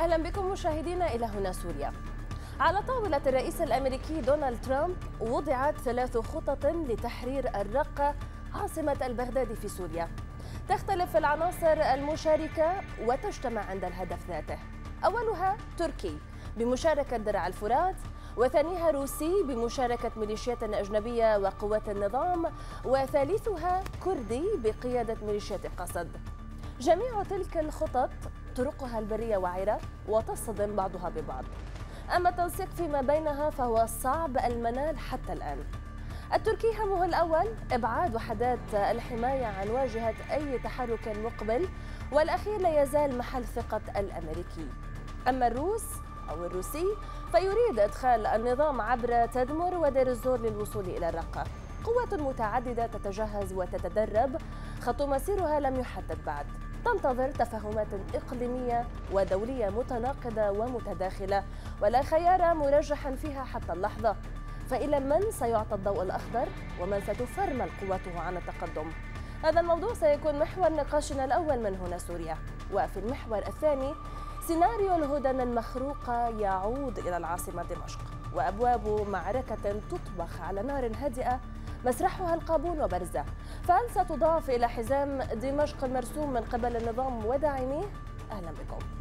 أهلا بكم مشاهدينا إلى هنا سوريا على طاولة الرئيس الأمريكي دونالد ترامب وضعت ثلاث خطط لتحرير الرقة عاصمة البغداد في سوريا تختلف العناصر المشاركة وتجتمع عند الهدف ذاته أولها تركي بمشاركة درع الفرات وثانيها روسي بمشاركة ميليشيات أجنبية وقوات النظام وثالثها كردي بقيادة ميليشيات قصد جميع تلك الخطط طرقها البرية وعرة وتصطدم بعضها ببعض أما التنسيق فيما بينها فهو صعب المنال حتى الآن التركي همه الأول إبعاد وحدات الحماية عن واجهة أي تحرك مقبل والأخير لا يزال محل ثقة الأمريكي أما الروس أو الروسي فيريد إدخال النظام عبر تدمر ودير الزور للوصول إلى الرقة قوات متعددة تتجهز وتتدرب خط مسيرها لم يحدد بعد تنتظر تفاهمات إقليمية ودولية متناقضة ومتداخلة ولا خيار مرجح فيها حتى اللحظة فإلى من سيعطى الضوء الأخضر ومن ستفرمل قوته عن التقدم هذا الموضوع سيكون محور نقاشنا الأول من هنا سوريا وفي المحور الثاني سيناريو الهدن المخروقة يعود إلى العاصمة دمشق وأبواب معركة تطبخ على نار هادئة مسرحها القابون وبرزة فهل ستضاف إلى حزام دمشق المرسوم من قبل النظام وداعميه؟ أهلا بكم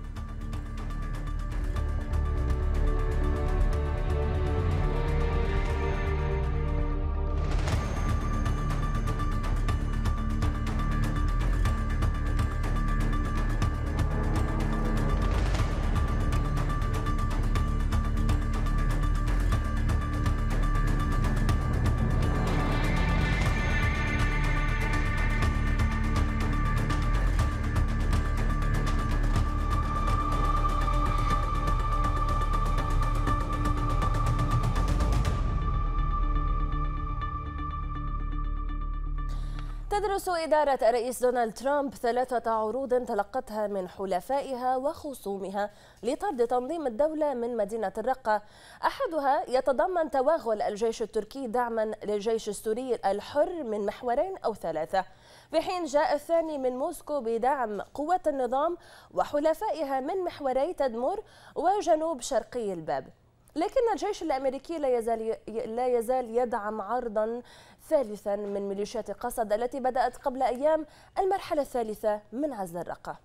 تدرس إدارة الرئيس دونالد ترامب ثلاثة عروض تلقتها من حلفائها وخصومها لطرد تنظيم الدولة من مدينة الرقة أحدها يتضمن توغل الجيش التركي دعما للجيش السوري الحر من محورين أو ثلاثة في حين جاء الثاني من موسكو بدعم قوة النظام وحلفائها من محوري تدمر وجنوب شرقي الباب لكن الجيش الامريكي لا يزال لا يزال يدعم عرضا ثالثا من ميليشيات قسد التي بدات قبل ايام المرحله الثالثه من عزل الرقه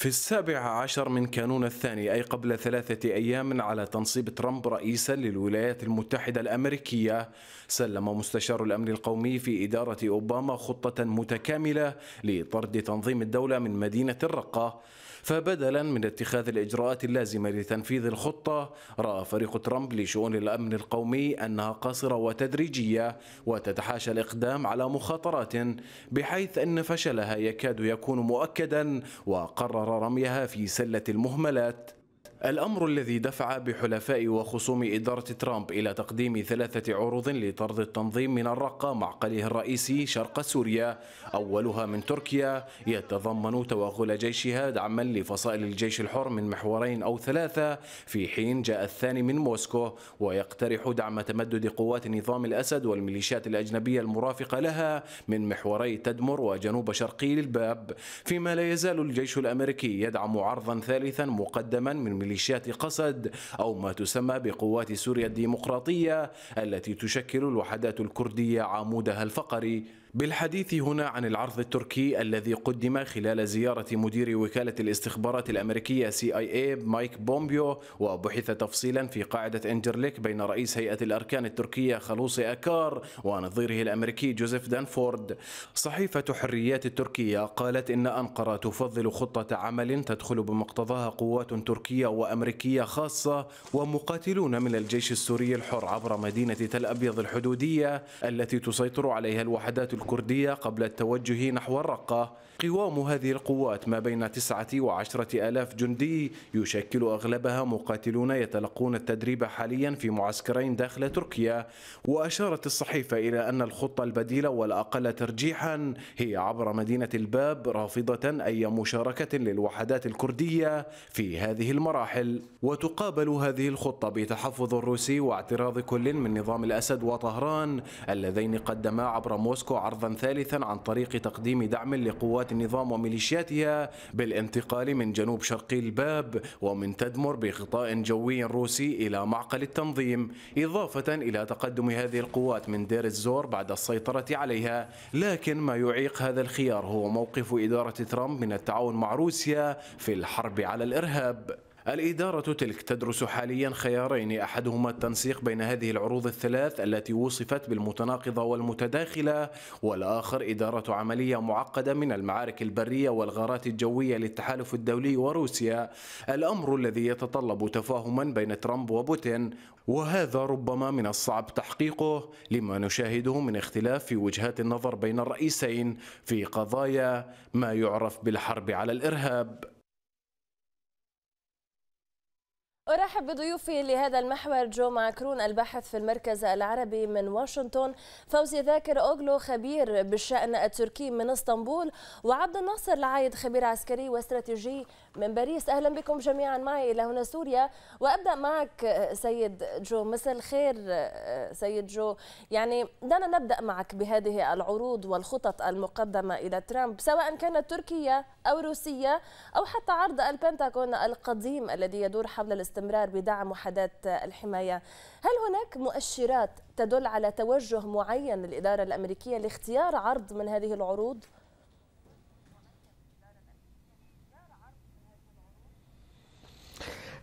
في السابع عشر من كانون الثاني أي قبل ثلاثة أيام على تنصيب ترامب رئيسا للولايات المتحدة الأمريكية سلم مستشار الأمن القومي في إدارة أوباما خطة متكاملة لطرد تنظيم الدولة من مدينة الرقة فبدلا من اتخاذ الإجراءات اللازمة لتنفيذ الخطة رأى فريق ترامب لشؤون الأمن القومي أنها قاصرة وتدريجية وتتحاشى الإقدام على مخاطرات بحيث أن فشلها يكاد يكون مؤكدا وقرر رميها في سلة المهملات الأمر الذي دفع بحلفاء وخصوم إدارة ترامب إلى تقديم ثلاثة عروض لطرد التنظيم من الرقة معقله الرئيسي شرق سوريا أولها من تركيا يتضمن توغل جيشها دعما لفصائل الجيش الحر من محورين أو ثلاثة في حين جاء الثاني من موسكو ويقترح دعم تمدد قوات نظام الأسد والميليشيات الأجنبية المرافقة لها من محوري تدمر وجنوب شرقي للباب فيما لا يزال الجيش الأمريكي يدعم عرضا ثالثا مقدما من ميليشيات قسد أو ما تسمى بقوات سوريا الديمقراطية التي تشكل الوحدات الكردية عمودها الفقري بالحديث هنا عن العرض التركي الذي قدم خلال زيارة مدير وكالة الاستخبارات الأمريكية CIA مايك بومبيو وبحث تفصيلا في قاعدة انجرليك بين رئيس هيئة الأركان التركية خلوصي أكار ونظيره الأمريكي جوزيف دانفورد صحيفة حريات التركية قالت إن أنقرة تفضل خطة عمل تدخل بمقتضاها قوات تركية وأمريكية خاصة ومقاتلون من الجيش السوري الحر عبر مدينة تل أبيض الحدودية التي تسيطر عليها الوحدات الكردية قبل التوجه نحو الرقة قوام هذه القوات ما بين تسعة وعشرة ألاف جندي يشكل أغلبها مقاتلون يتلقون التدريب حاليا في معسكرين داخل تركيا وأشارت الصحيفة إلى أن الخطة البديلة والأقل ترجيحا هي عبر مدينة الباب رافضة أي مشاركة للوحدات الكردية في هذه المراحل وتقابل هذه الخطة بتحفظ الروسي واعتراض كل من نظام الأسد وطهران اللذين قدما عبر موسكو عرضا ثالثا عن طريق تقديم دعم لقوات النظام وميليشياتها بالانتقال من جنوب شرقي الباب ومن تدمر بغطاء جوي روسي إلى معقل التنظيم إضافة إلى تقدم هذه القوات من دير الزور بعد السيطرة عليها لكن ما يعيق هذا الخيار هو موقف إدارة ترامب من التعاون مع روسيا في الحرب على الإرهاب الإدارة تلك تدرس حاليا خيارين أحدهما التنسيق بين هذه العروض الثلاث التي وصفت بالمتناقضة والمتداخلة والآخر إدارة عملية معقدة من المعارك البرية والغارات الجوية للتحالف الدولي وروسيا الأمر الذي يتطلب تفاهما بين ترامب وبوتين وهذا ربما من الصعب تحقيقه لما نشاهده من اختلاف في وجهات النظر بين الرئيسين في قضايا ما يعرف بالحرب على الإرهاب أرحب بضيوفي لهذا المحور جو ماكرون الباحث في المركز العربي من واشنطن فوزي ذاكر أوغلو خبير بالشأن التركي من اسطنبول وعبد الناصر العايد خبير عسكري واستراتيجي من باريس أهلا بكم جميعا معي إلى هنا سوريا وأبدأ معك آه، سيد جو مساء الخير آه، سيد جو يعني دعنا نبدأ معك بهذه العروض والخطط المقدمة إلى ترامب سواء كانت تركيا أو روسيا أو حتى عرض البنتاغون القديم الذي يدور حول الاستمرار بدعم وحدات الحماية هل هناك مؤشرات تدل على توجه معين للإدارة الأمريكية لاختيار عرض من هذه العروض؟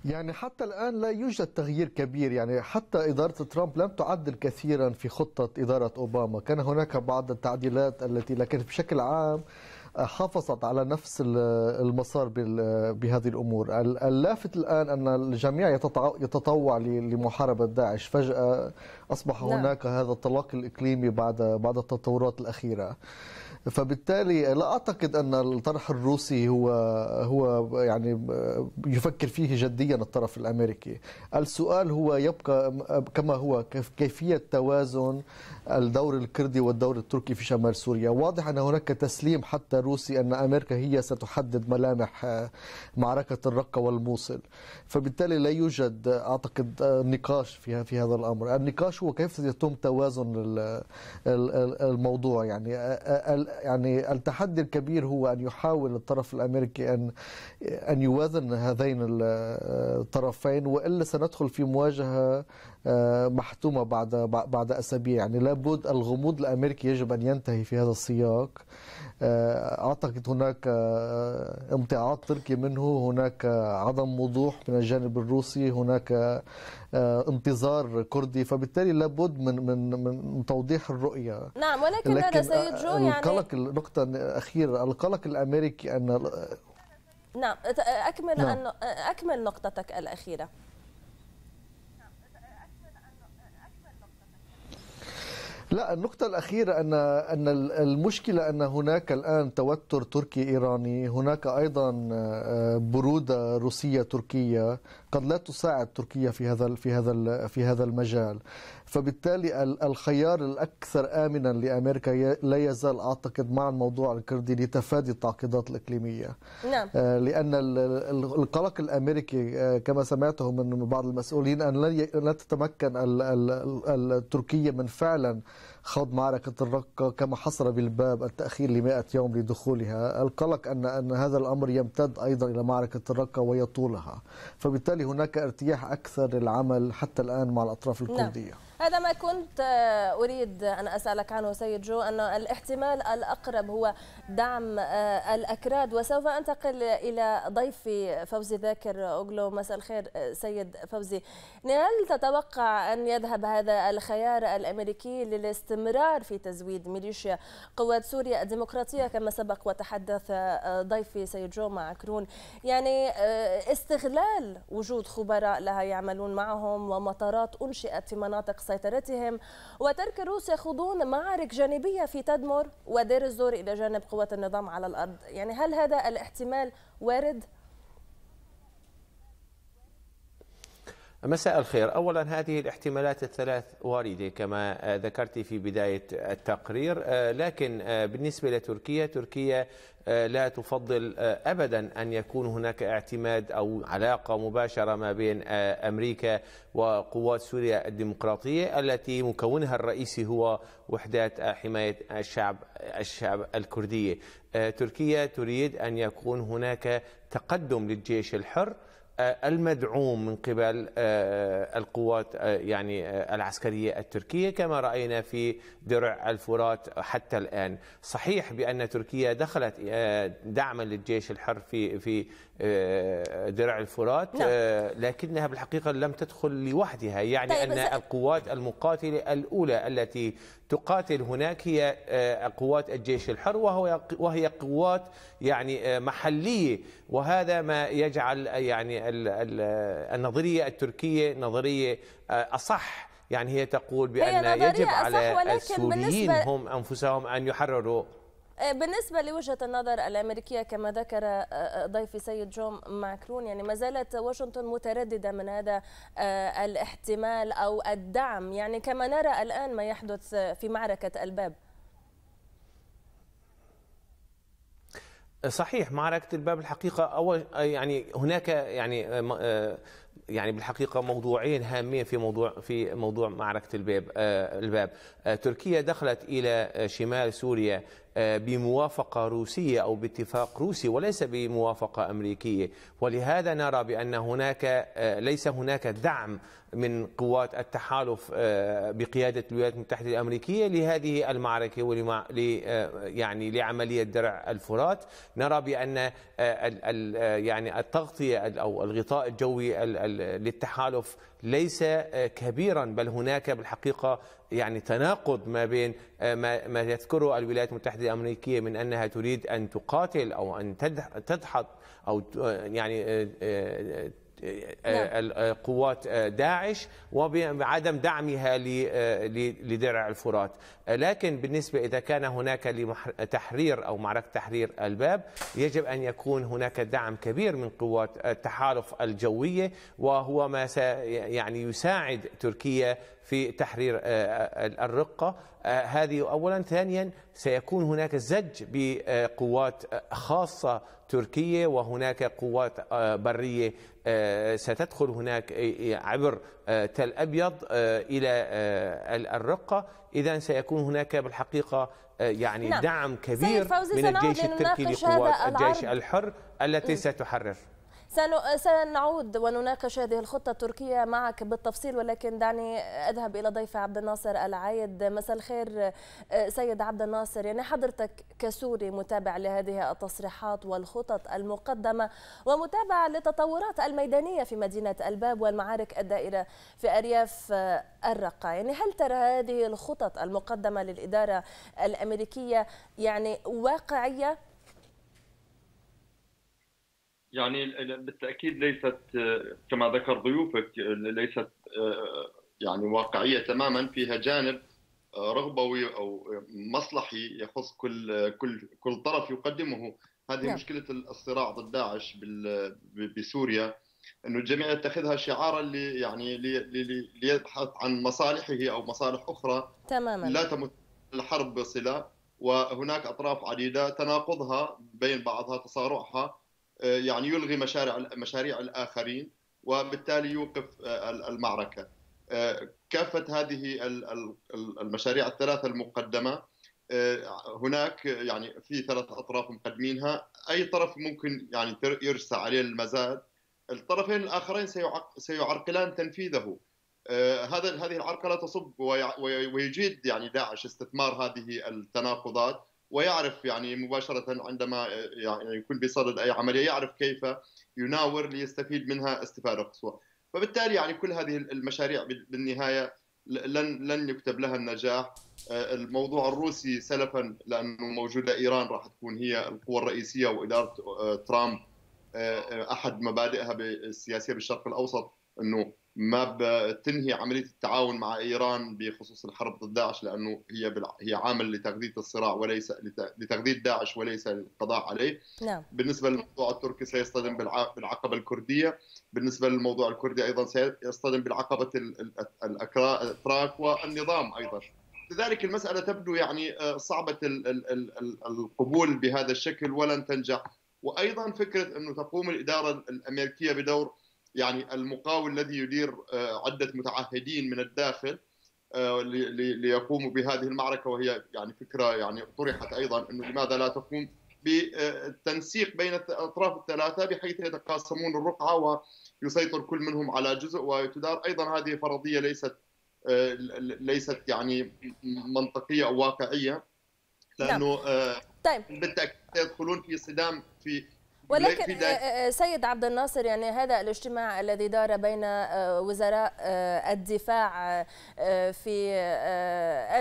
يعني حتى الآن لا يوجد تغيير كبير يعني حتى إدارة ترامب لم تعدل كثيرا في خطة إدارة أوباما كان هناك بعض التعديلات التي لكن بشكل عام حافظت على نفس المسار بهذه الامور اللافت الان ان الجميع يتطوع لمحاربه داعش فجاه اصبح لا. نعم. هناك هذا الطلاق الاقليمي بعد بعد التطورات الاخيره فبالتالي لا اعتقد ان الطرح الروسي هو هو يعني يفكر فيه جديا الطرف الامريكي السؤال هو يبقى كما هو كيفيه توازن الدور الكردي والدور التركي في شمال سوريا واضح ان هناك تسليم حتى الروسي أن أمريكا هي ستحدد ملامح آه، معركة الرقة والموصل فبالتالي لا يوجد آه، أعتقد آه، نقاش في في هذا الأمر النقاش هو كيف سيتم توازن الموضوع يعني يعني التحدي الكبير هو أن يحاول الطرف الأمريكي أن أن يوازن هذين الطرفين وإلا سندخل في مواجهة آه، محتومة بعد بعد أسابيع يعني لابد الغموض الأمريكي يجب أن ينتهي في هذا السياق آه، أعتقد هناك آه، امتعاض تركي منه هناك عدم وضوح من الجانب الروسي هناك انتظار كردي فبالتالي لابد من من من توضيح الرؤيه نعم ولكن لكن هذا سيد جو يعني القلق النقطه الاخيره القلق الامريكي ان نعم اكمل نعم. أن اكمل نقطتك الاخيره لا النقطة الأخيرة أن أن المشكلة أن هناك الآن توتر تركي إيراني، هناك أيضا آه، آه، برودة روسية تركية، قد لا تساعد تركيا في هذا في هذا في هذا المجال فبالتالي الخيار الاكثر امنا لامريكا لا يزال اعتقد مع الموضوع الكردي لتفادي التعقيدات الاقليميه نعم. آه، لان القلق الامريكي آه، كما سمعته من بعض المسؤولين ان لا تتمكن تركيا من فعلا خوض معركة الرقة كما حصل بالباب التأخير لمائة يوم لدخولها القلق أن أن هذا الأمر يمتد أيضا إلى معركة الرقة ويطولها فبالتالي هناك ارتياح أكثر للعمل حتى الآن مع الأطراف الكردية نعم. هذا ما كنت آه، أريد أن أسألك عنه سيد جو أن الاحتمال الأقرب هو دعم آه، الأكراد وسوف أنتقل إلى ضيفي فوزي ذاكر أوغلو مساء الخير آه، سيد فوزي هل تتوقع أن يذهب هذا الخيار الأمريكي للاستمرار في تزويد ميليشيا قوات سوريا الديمقراطية كما سبق وتحدث ضيفي سيد جو مع كرون يعني استغلال وجود خبراء لها يعملون معهم ومطارات أنشئت في مناطق سيطرتهم وترك الروس يخوضون معارك جانبية في تدمر ودير الزور إلى جانب قوات النظام على الأرض يعني هل هذا الاحتمال وارد؟ مساء الخير أولا هذه الاحتمالات الثلاث واردة كما ذكرت في بداية التقرير آه، لكن آه، بالنسبة لتركيا تركيا آه، لا تفضل ابدا ان يكون هناك اعتماد او علاقه مباشره ما بين امريكا وقوات سوريا الديمقراطيه التي مكونها الرئيسي هو وحدات حمايه الشعب الشعب الكرديه. تركيا تريد ان يكون هناك تقدم للجيش الحر آه، المدعوم من قبل آه، آه، القوات يعني العسكريه التركيه كما راينا في درع الفرات حتى الان، صحيح بان تركيا دخلت دعما للجيش الحر في في درع الفرات نعم. لكنها بالحقيقه لم تدخل لوحدها يعني طيب ان القوات المقاتله الاولى التي تقاتل هناك هي آه، قوات الجيش الحر وهو وهي قوات يعني آه، محليه وهذا ما يجعل آه، يعني النظريه التركيه نظريه اصح يعني هي تقول بان هي يجب على السوريين هم انفسهم ان يحرروا آه، بالنسبة لوجهة النظر الأمريكية كما ذكر آه، آه، ضيفي سيد جون ماكرون يعني ما زالت واشنطن مترددة من هذا الاحتمال أو الدعم يعني كما نرى الآن ما يحدث في معركة الباب صحيح معركة الباب الحقيقة أول يعني هناك يعني يعني بالحقيقة موضوعين هامين في موضوع في موضوع معركة الباب الباب تركيا دخلت إلى شمال سوريا بموافقة روسية أو باتفاق روسي وليس بموافقة أمريكية ولهذا نرى بأن هناك آه، ليس هناك دعم من قوات التحالف آه، بقيادة الولايات المتحدة الأمريكية لهذه المعركة ولما آه، يعني لعملية درع الفرات نرى بأن يعني التغطية أو الغطاء الجوي للتحالف ليس آه، كبيرا بل هناك بالحقيقة يعني تناقض ما بين آه، ما, يذكره الولايات المتحدة الأمريكية من أنها تريد أن تقاتل أو أن تدحض أو آه، يعني نعم. قوات داعش وبعدم دعمها لدرع الفرات لكن بالنسبة إذا كان هناك تحرير أو معركة تحرير الباب يجب أن يكون هناك دعم كبير من قوات التحالف الجوية وهو ما يعني يساعد تركيا في تحرير آه، آه، الرقة آه، هذه أولا ثانيا سيكون هناك زج بقوات خاصة تركية وهناك قوات برية ستدخل هناك عبر تل أبيض إلى الرقة إذا سيكون هناك بالحقيقة يعني نعم. دعم كبير من الجيش التركي لقوات الجيش الحر التي ستحرر سنعود ونناقش هذه الخطة التركية معك بالتفصيل ولكن دعني أذهب إلى ضيف عبد الناصر العايد مساء الخير أه، سيد عبد الناصر يعني حضرتك كسوري متابع لهذه التصريحات والخطط المقدمة ومتابع للتطورات الميدانية في مدينة الباب والمعارك الدائرة في أرياف أه، الرقة يعني هل ترى هذه الخطط المقدمة للإدارة الأمريكية يعني واقعية يعني بالتاكيد ليست آه، كما ذكر ضيوفك آه، ليست آه، يعني واقعيه تماما فيها جانب رغبوي او مصلحي يخص كل كل كل طرف يقدمه هذه نعم. مشكله الصراع ضد داعش بسوريا انه الجميع يتخذها شعارا لي يعني ليبحث عن مصالحه او مصالح اخرى تماما لا تمت الحرب بصله وهناك اطراف عديده تناقضها بين بعضها تصارعها آه، يعني يلغي مشاريع مشاريع الاخرين وبالتالي يوقف آه، المعركه. آه، كافه هذه المشاريع الثلاثه المقدمه هناك يعني في ثلاث اطراف مقدمينها، اي طرف ممكن يعني يرسى عليه المزاد. الطرفين الاخرين سيعرقلان تنفيذه. هذا هذه العرقله تصب ويجيد يعني داعش استثمار هذه التناقضات ويعرف يعني مباشره عندما يعني يكون بصدد اي عمليه يعرف كيف يناور ليستفيد منها استفاده قصوى فبالتالي يعني كل هذه المشاريع بالنهايه لن لن يكتب لها النجاح آه، الموضوع الروسي سلفا لانه موجوده ايران راح تكون هي القوه الرئيسيه واداره آه، ترامب آه، احد مبادئها السياسيه بالشرق الاوسط انه ما بتنهي عمليه التعاون مع ايران بخصوص الحرب ضد داعش لانه هي بالع... هي عامل لتغذيه الصراع وليس لت... لتغذيه داعش وليس للقضاء عليه. نعم. بالنسبه للموضوع التركي سيصطدم بالع... بالعقبه الكرديه، بالنسبه للموضوع الكردي ايضا سيصطدم بالعقبه ال... الاتراك والنظام ايضا. لذلك المساله تبدو يعني آه، صعبه ال... ال... ال... القبول بهذا الشكل ولن تنجح، وايضا فكره انه تقوم الاداره الامريكيه بدور يعني المقاول الذي يدير آه، عده متعهدين من الداخل آه، ليقوموا بهذه المعركه وهي يعني فكره يعني طرحت ايضا انه لماذا لا تقوم بالتنسيق آه، بين الاطراف الثلاثه بحيث يتقاسمون الرقعه ويسيطر كل منهم على جزء وتدار ايضا هذه فرضيه ليست ليست يعني منطقيه او واقعيه نعم. لانه طيب. بالتاكيد يدخلون في صدام في ولكن آه، آه، آه، سيد عبد الناصر يعني هذا الاجتماع الذي دار بين وزراء الدفاع في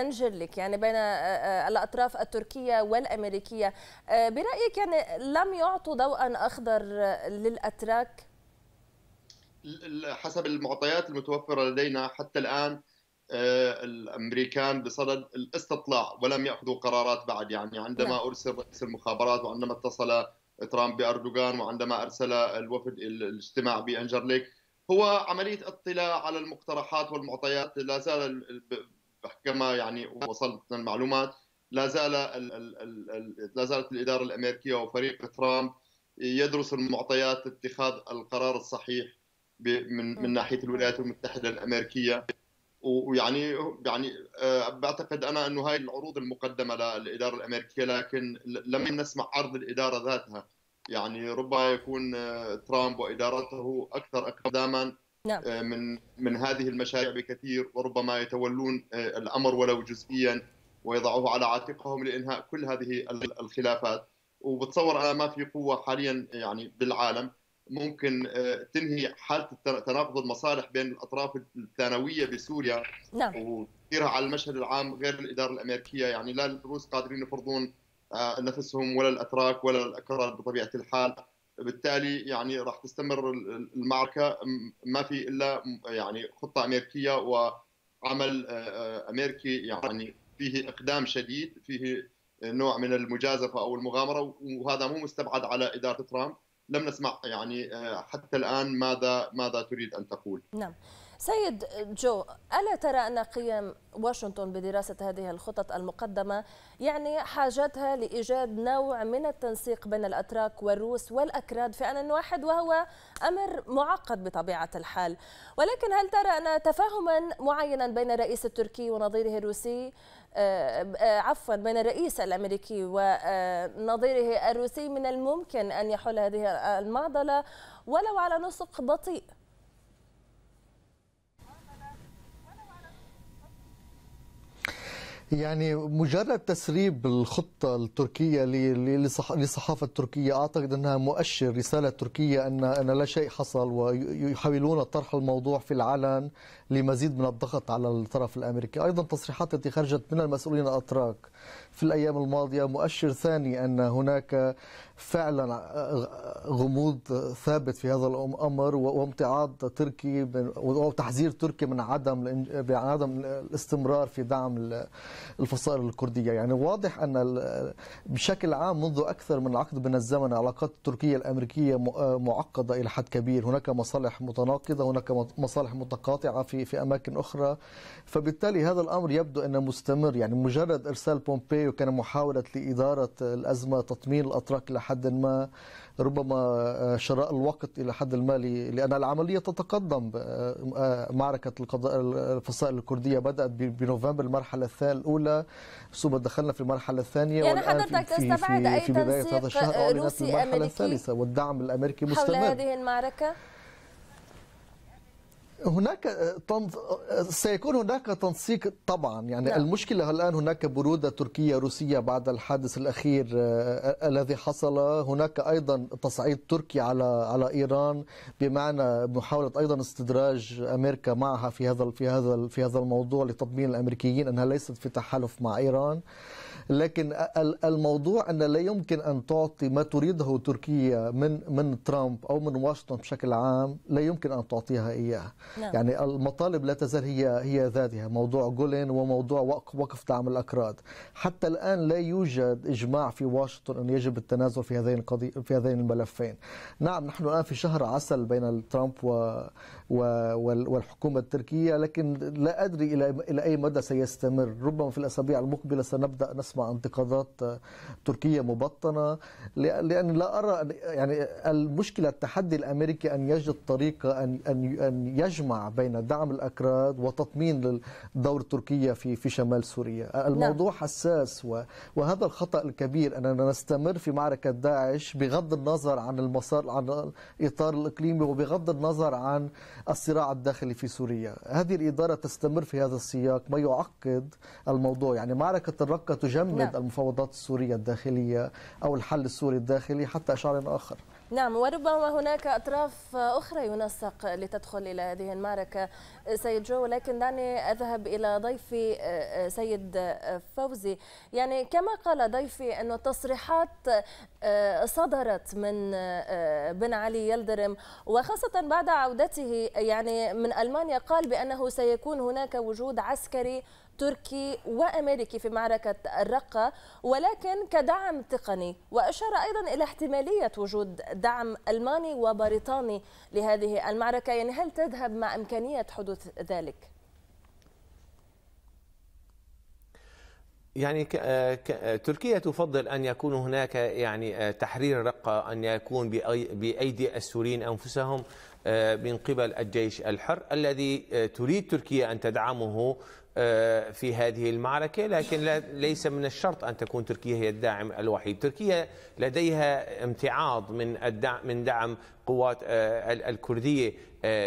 انجليك يعني بين الاطراف التركيه والامريكيه برايك يعني لم يعطوا ضوءا اخضر للاتراك حسب المعطيات المتوفره لدينا حتى الان الامريكان بصدد الاستطلاع ولم ياخذوا قرارات بعد يعني عندما نعم. ارسل رئيس المخابرات وعندما اتصل ترامب باردوغان وعندما ارسل الوفد الاجتماع بانجرليك هو عمليه اطلاع على المقترحات والمعطيات لا زال كما يعني وصلتنا المعلومات لا زال لا زالت الاداره الامريكيه وفريق ترامب يدرس المعطيات اتخاذ القرار الصحيح من من ناحيه الولايات المتحده الامريكيه ويعني يعني آه، بعتقد انا انه هاي العروض المقدمه للاداره الامريكيه لكن لم نسمع عرض الاداره ذاتها يعني ربما يكون آه، ترامب وادارته اكثر اقداما نعم. آه، من من هذه المشاريع بكثير وربما يتولون الامر ولو جزئيا ويضعوه على عاتقهم لانهاء كل هذه الخلافات وبتصور انا ما في قوه حاليا يعني بالعالم ممكن آه، تنهي حاله تناقض المصالح بين الاطراف الثانويه بسوريا نعم وتثيرها على المشهد العام غير الاداره الامريكيه يعني لا الروس قادرين يفرضون آه، نفسهم ولا الاتراك ولا الاكراد بطبيعه الحال بالتالي يعني راح تستمر المعركه ما في الا يعني خطه امريكيه وعمل آه، امريكي يعني فيه اقدام شديد فيه نوع من المجازفه او المغامره وهذا مو مستبعد على اداره ترامب لم نسمع يعني آه، حتى الآن ماذا ماذا تريد أن تقول نعم سيد جو ألا ترى أن قيام واشنطن بدراسة هذه الخطط المقدمة يعني حاجتها لإيجاد نوع من التنسيق بين الأتراك والروس والأكراد في آن واحد وهو أمر معقد بطبيعة الحال ولكن هل ترى أن تفاهما معينا بين الرئيس التركي ونظيره الروسي آه، آه، عفوا بين الرئيس الامريكي ونظيره الروسي من الممكن ان يحل هذه المعضله ولو على نسق بطيء يعني مجرد تسريب الخطة التركية للصحافة التركية أعتقد أنها مؤشر رسالة تركية أن لا شيء حصل ويحاولون طرح الموضوع في العلن لمزيد من الضغط على الطرف الامريكي، ايضا تصريحات التي خرجت من المسؤولين الاتراك في الايام الماضيه مؤشر ثاني ان هناك فعلا آه، غموض ثابت في هذا الامر وامتعاض تركي وتحذير تركي من عدم بعدم الاستمرار في دعم الفصائل الكرديه، يعني واضح ان بشكل عام منذ اكثر من عقد من الزمن العلاقات التركيه الامريكيه آه، معقده الى حد كبير، هناك مصالح متناقضه، هناك مصالح متقاطعه في في في اماكن اخرى فبالتالي هذا الامر يبدو انه مستمر يعني مجرد ارسال بومبيو كان محاوله لاداره الازمه تطمين الاتراك الى حد ما ربما آه، شراء الوقت الى حد ما لان العمليه تتقدم آه، آه، معركه القضاء الفصائل الكرديه بدات بنوفمبر المرحله الثانيه الاولى ثم دخلنا في المرحله الثانيه يعني حضرتك في, في, في, في بدايه هذا الشهر المرحله الثالثه والدعم الامريكي مستمر حول هذه المعركه هناك سيكون هناك تنسيق طبعا يعني نعم. المشكلة الآن هناك برودة تركية روسية بعد الحادث الأخير آه، آه، الذي حصل هناك أيضا تصعيد تركي على على إيران بمعنى محاولة أيضا استدراج أمريكا معها في هذا في هذا في هذا الموضوع لتطمين الأمريكيين أنها ليست في تحالف مع إيران لكن الموضوع ان لا يمكن ان تعطي ما تريده تركيا من من ترامب او من واشنطن بشكل عام لا يمكن ان تعطيها اياه لا. نعم. يعني المطالب لا تزال هي هي ذاتها موضوع جولين وموضوع وقف دعم الاكراد حتى الان لا يوجد اجماع في واشنطن ان يجب التنازل في هذين القضية في هذين الملفين نعم نحن الان في شهر عسل بين ترامب و... و... والحكومه التركيه لكن لا ادري الى الى اي مدى سيستمر ربما في الاسابيع المقبله سنبدا نسمع اسمع انتقادات تركيه مبطنه لان لا ارى يعني المشكله التحدي الامريكي ان يجد طريقه ان ان ان يجمع بين دعم الاكراد وتطمين لدور تركيا في في شمال سوريا نعم. الموضوع لا. حساس وهذا الخطا الكبير اننا نستمر في معركه داعش بغض النظر عن المسار عن الاطار الاقليمي وبغض النظر عن الصراع الداخلي في سوريا هذه الاداره تستمر في هذا السياق ما يعقد الموضوع يعني معركه الرقه تجمع يجمد نعم. المفاوضات السورية الداخلية أو الحل السوري الداخلي حتى شعر آخر نعم وربما هناك أطراف أخرى ينسق لتدخل إلى هذه المعركة سيد جو لكن دعني أذهب إلى ضيفي سيد فوزي يعني كما قال ضيفي أن التصريحات صدرت من آه، بن علي يلدرم وخاصة بعد عودته يعني من ألمانيا قال بأنه سيكون هناك وجود عسكري تركي وامريكي في معركه الرقه ولكن كدعم تقني واشار ايضا الى احتماليه وجود دعم الماني وبريطاني لهذه المعركه يعني هل تذهب مع امكانيه حدوث ذلك؟ يعني تركيا تفضل أن يكون هناك يعني آه، تحرير رقة أن يكون بأيدي السوريين أنفسهم آه، من قبل الجيش الحر الذي آه، تريد تركيا أن تدعمه في هذه المعركة لكن ليس من الشرط أن تكون تركيا هي الداعم الوحيد تركيا لديها امتعاض من الدعم من دعم قوات الكردية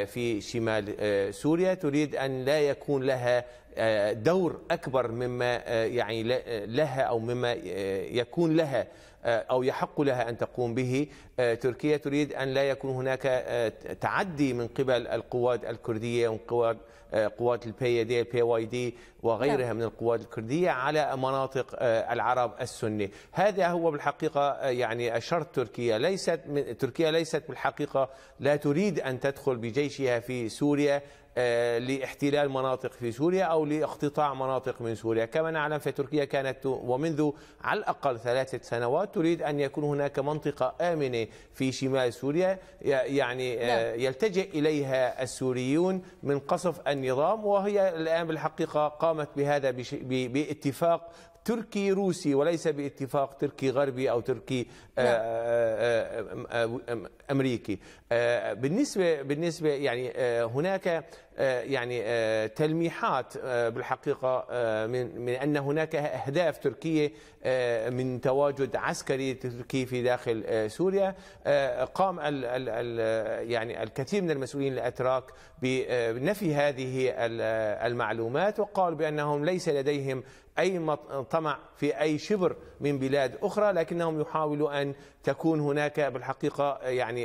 في شمال سوريا تريد أن لا يكون لها آه، دور أكبر مما آه، يعني آه، لها أو مما يكون لها أو يحق لها أن تقوم به تركيا تريد أن لا يكون هناك تعدي من قبل القوات الكردية وقوات قوات البي دي البي واي دي وغيرها نعم. من القوات الكردية على مناطق العرب السني هذا هو بالحقيقة يعني الشرط تركيا ليست تركيا ليست بالحقيقة لا تريد أن تدخل بجيشها في سوريا آه، لاحتلال مناطق في سوريا أو لاقتطاع مناطق من سوريا كما نعلم فتركيا كانت ومنذ على الأقل ثلاثة سنوات تريد أن يكون هناك منطقة آمنة في شمال سوريا يعني آه، نعم. يلتجئ إليها السوريون من قصف النظام وهي الآن بالحقيقة قامت بهذا باتفاق تركي روسي وليس باتفاق تركي غربي أو تركي أمريكي بالنسبة بالنسبة يعني هناك آه، يعني آه، تلميحات آه، بالحقيقه من من ان هناك اهداف تركيه من تواجد عسكري تركي في داخل سوريا قام ال ال يعني الكثير من المسؤولين الاتراك بنفي هذه المعلومات وقالوا بانهم ليس لديهم اي طمع في اي شبر من بلاد اخرى لكنهم يحاولوا ان تكون هناك بالحقيقه يعني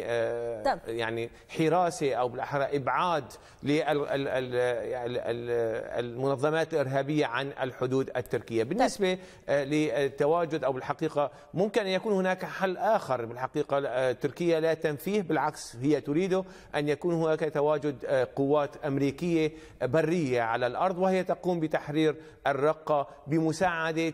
يعني حراسه او بالاحرى ابعاد لل يعني المنظمات الارهابيه عن الحدود التركيه طيب. بالنسبه آه، للتواجد او الحقيقه ممكن ان يكون هناك حل اخر بالحقيقه آه، تركيا لا تنفيه بالعكس هي تريد ان يكون هناك تواجد آه، قوات امريكيه بريه على الارض وهي تقوم بتحرير الرقه بمساعده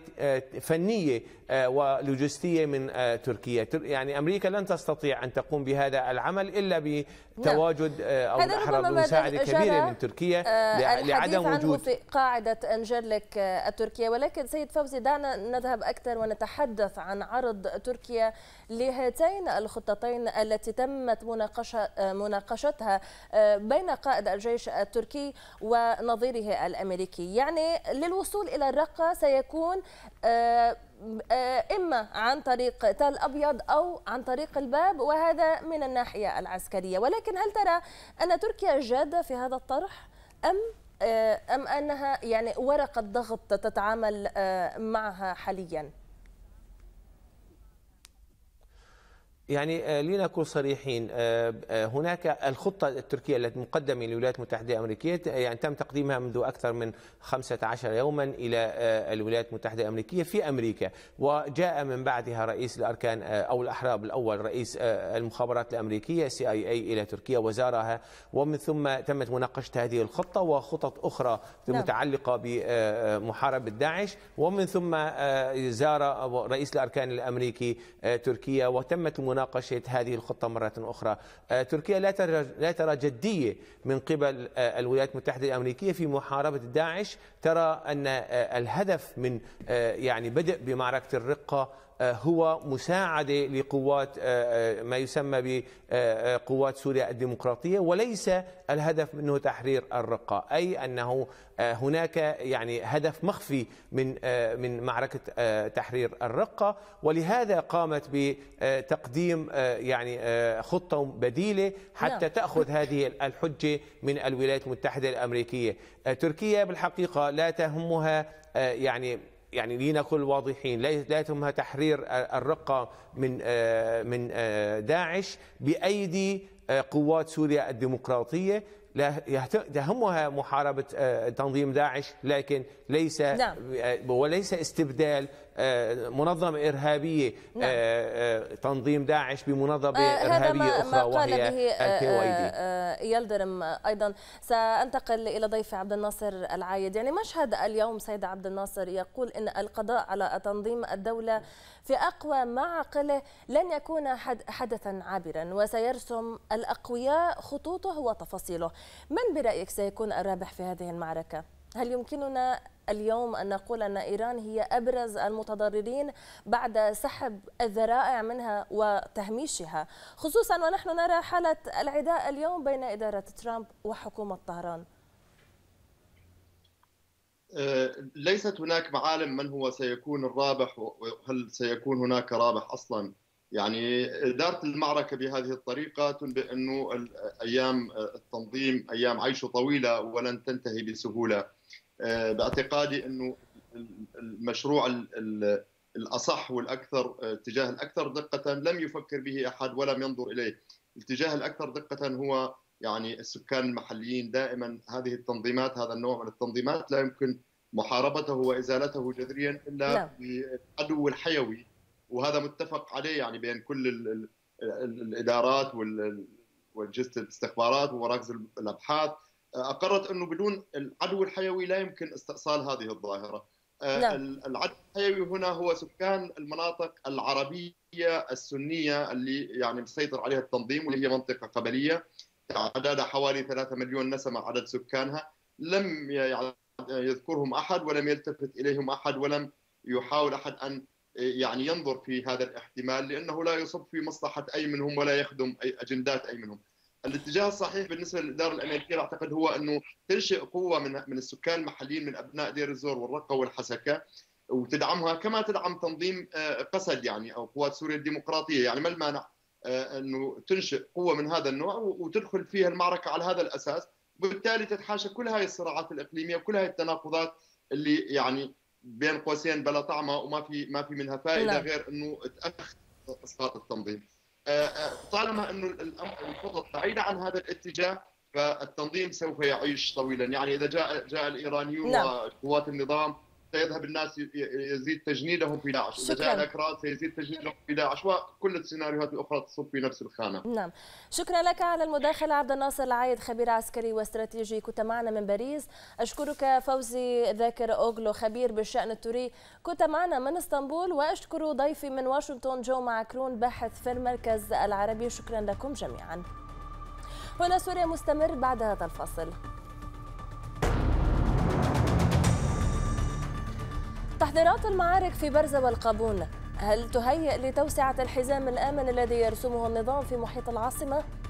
فنيه ولوجستيه من تركيا يعني امريكا لن تستطيع ان تقوم بهذا العمل الا نعم. تواجد آه، او احرز مساعده كبيره من تركيا آه، لعدم وجود في قاعده انجرلك آه، التركيه ولكن سيد فوزي دعنا نذهب اكثر ونتحدث عن عرض تركيا لهاتين الخطتين التي تمت مناقشه مناقشتها بين قائد الجيش التركي ونظيره الامريكي يعني للوصول الى الرقه سيكون آه، إما عن طريق تل أبيض أو عن طريق الباب وهذا من الناحية العسكرية ولكن هل ترى أن تركيا جادة في هذا الطرح أم آه، أم أنها يعني ورقة ضغط تتعامل آه، معها حالياً؟ يعني آه، لنكون صريحين آه، آه، هناك الخطة التركية التي مقدمة للولايات المتحدة الأمريكية يعني تم تقديمها منذ أكثر من 15 يوما إلى الولايات المتحدة الأمريكية في أمريكا وجاء من بعدها رئيس الأركان أو الأحراب الأول رئيس المخابرات الأمريكية سي اي اي إلى تركيا وزارها ومن ثم تمت مناقشة هذه الخطة وخطط أخرى نعم. متعلقة بمحاربة داعش ومن ثم زار رئيس الأركان الأمريكي تركيا وتمت المناقشة مناقشه هذه الخطه مره اخرى. آه، تركيا لا ترى لا ترى جديه من قبل آه، الولايات المتحده الامريكيه في محاربه داعش، ترى ان آه، الهدف من يعني بدء بمعركه الرقه آه، هو مساعدة لقوات آه، آه، ما يسمى بقوات سوريا الديمقراطية وليس الهدف منه تحرير الرقة أي أنه هناك يعني هدف مخفي من من معركة تحرير الرقة ولهذا قامت بتقديم يعني خطة بديلة حتى نعم. تأخذ هذه الحجة من الولايات المتحدة الأمريكية تركيا بالحقيقة لا تهمها يعني يعني لنكن واضحين لا يتمها تحرير الرقه من آه، من آه، داعش بايدي آه، قوات سوريا الديمقراطيه لا تهمها محاربة تنظيم داعش لكن ليس نعم. وليس استبدال آه، منظمة إرهابية نعم. آه، آه، تنظيم داعش بمنظمة إرهابية هذا ما أخرى ما قال وهي به يلدرم أيضا سأنتقل إلى ضيف عبد الناصر العايد يعني مشهد اليوم سيد عبد الناصر يقول إن القضاء على تنظيم الدولة في أقوى معقله لن يكون حدثا عابرا وسيرسم الأقوياء خطوطه وتفاصيله من برأيك سيكون الرابح في هذه المعركة؟ هل يمكننا اليوم أن نقول أن إيران هي أبرز المتضررين بعد سحب الذرائع منها وتهميشها خصوصا ونحن نرى حالة العداء اليوم بين إدارة ترامب وحكومة طهران أه، ليست هناك معالم من هو سيكون الرابح وهل سيكون هناك رابح أصلا يعني إدارة المعركة بهذه الطريقة تنبئ أنه أيام التنظيم أيام عيشه طويلة ولن تنتهي بسهولة آه، باعتقادي انه المشروع الاصح والاكثر آه، اتجاه الاكثر دقه لم يفكر به احد ولم ينظر اليه الاتجاه الاكثر دقه هو يعني السكان المحليين دائما هذه التنظيمات هذا النوع من التنظيمات لا يمكن محاربته وازالته جذريا الا بالعدو نعم. الحيوي وهذا متفق عليه يعني بين كل الـ الـ الادارات والجست الاستخبارات ومراكز الابحاث اقرت انه بدون العدو الحيوي لا يمكن استئصال هذه الظاهره آه، نعم. العدو الحيوي هنا هو سكان المناطق العربيه السنيه اللي يعني مسيطر عليها التنظيم واللي هي منطقه قبليه عددها حوالي 3 مليون نسمه عدد سكانها لم يعني يذكرهم احد ولم يلتفت اليهم احد ولم يحاول احد ان آه، يعني ينظر في هذا الاحتمال لانه لا يصب في مصلحه اي منهم ولا يخدم اي اجندات اي منهم الاتجاه الصحيح بالنسبه للاداره الامريكيه اعتقد هو انه تنشئ قوه من من السكان المحليين من ابناء دير الزور والرقه والحسكه وتدعمها كما تدعم تنظيم آه، قسد يعني او قوات سوريا الديمقراطيه يعني ما المانع آه، انه تنشئ قوه من هذا النوع وتدخل فيها المعركه على هذا الاساس وبالتالي تتحاشى كل هذه الصراعات الاقليميه وكل هذه التناقضات اللي يعني بين قوسين بلا طعمه وما في ما في منها فائده لا. غير انه تاخر اسقاط التنظيم آه، آه، طالما انه الامر الخطط بعيده عن هذا الاتجاه فالتنظيم سوف يعيش طويلا يعني اذا جاء جاء الايرانيون نعم. وقوات النظام سيذهب الناس يزيد تجنيدهم في داعش شكرا. اذا الاكراد سيزيد تجنيدهم في داعش وكل السيناريوهات الاخرى تصب في نفس الخانه نعم شكرا لك على المداخله عبد الناصر العايد خبير عسكري واستراتيجي كنت معنا من باريس اشكرك فوزي ذاكر اوغلو خبير بالشان التوري كنت معنا من اسطنبول واشكر ضيفي من واشنطن جو معكرون باحث في المركز العربي شكرا لكم جميعا هنا سوريا مستمر بعد هذا الفصل تحضيرات المعارك في برزة والقابون هل تهيئ لتوسعة الحزام الآمن الذي يرسمه النظام في محيط العاصمة؟